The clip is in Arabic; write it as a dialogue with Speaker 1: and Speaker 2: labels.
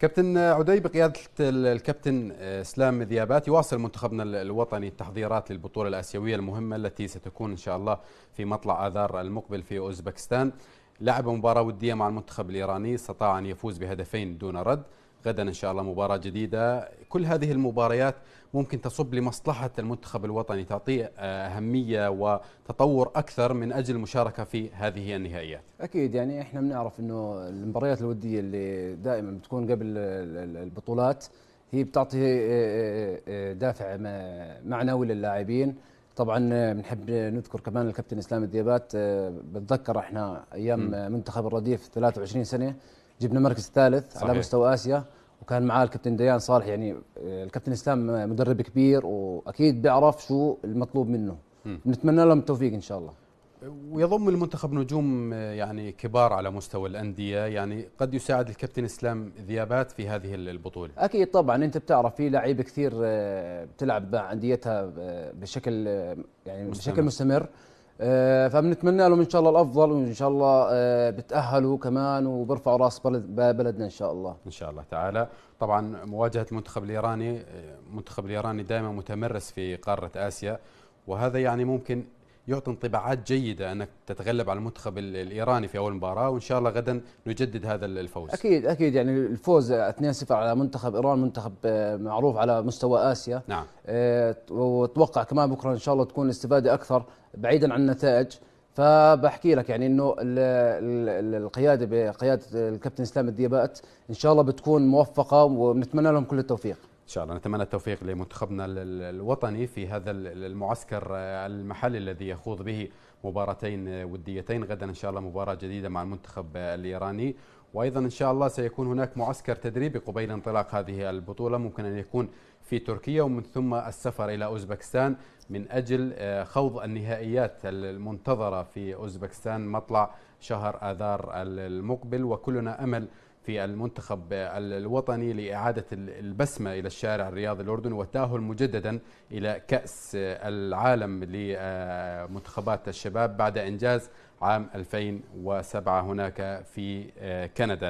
Speaker 1: كابتن عدي بقيادة الكابتن آه، اسلام ذيابات يواصل منتخبنا الوطني التحضيرات للبطولة الآسيوية المهمة التي ستكون إن شاء الله في مطلع آذار المقبل في أوزبكستان لعب مباراة ودية مع المنتخب الإيراني استطاع أن يفوز بهدفين دون رد غدا إن شاء الله مباراة جديدة كل هذه المباريات ممكن تصب لمصلحة المنتخب الوطني تعطيه آه، أهمية وتطور أكثر من أجل المشاركة في هذه النهائيات
Speaker 2: أكيد يعني إحنا بنعرف أنه المباريات الودية اللي دائما بتكون قبل البطولات هي بتعطي آه، آه، دافع معنوي للاعبين طبعا بنحب نذكر كمان الكابتن اسلام الديابات بتذكر احنا ايام منتخب الرديف 23 سنه جبنا المركز الثالث صحيح. على مستوى اسيا وكان معاه الكابتن ديان صالح يعني آه، الكابتن اسلام آه، مدرب كبير واكيد بيعرف شو المطلوب منه م. نتمنى لهم التوفيق ان شاء الله
Speaker 1: ويضم المنتخب نجوم آه، يعني كبار على مستوى الانديه يعني قد يساعد الكابتن اسلام ذيابات في هذه البطوله
Speaker 2: اكيد طبعا انت بتعرف في لعيبه كثير بتلعب مع انديتها بشكل يعني مستمر. بشكل مستمر آه، فبنتمنى لهم ان شاء الله الافضل وان شاء الله آه، بتاهلوا كمان وبرفعوا راس بلدنا ان شاء الله ان شاء
Speaker 1: الله تعالى طبعا مواجهه المنتخب الايراني آه، المنتخب الايراني دائما متمرس في قاره اسيا وهذا يعني ممكن يعطي انطباعات جيده انك تتغلب على المنتخب الايراني في اول مباراه وان شاء الله غدا نجدد هذا الفوز.
Speaker 2: اكيد اكيد يعني الفوز 2-0 على منتخب ايران منتخب آه، معروف على مستوى اسيا. نعم. آه، واتوقع كمان بكره ان شاء الله تكون الاستفاده اكثر بعيدا عن النتائج. فبحكي لك يعني انه القياده بقياده الكابتن اسلام الديبات ان شاء الله بتكون موفقه ونتمنى لهم كل التوفيق
Speaker 1: شاء الله نتمنى التوفيق لمنتخبنا الوطني في هذا المعسكر آه، المحلي الذي يخوض به مباراتين آه، وديتين غدا ان شاء الله مباراه جديده مع المنتخب آه، الايراني وايضا ان شاء الله سيكون هناك معسكر تدريبي قبيل انطلاق هذه البطوله ممكن ان يكون في تركيا ومن ثم السفر الى اوزبكستان من اجل خوض النهائيات المنتظره في اوزبكستان مطلع شهر اذار المقبل وكلنا امل في المنتخب الوطني لإعادة البسمة إلى الشارع الرياضي الأردني وتأهل مجددا إلى كأس العالم لمنتخبات الشباب بعد إنجاز عام 2007 هناك في آه، كندا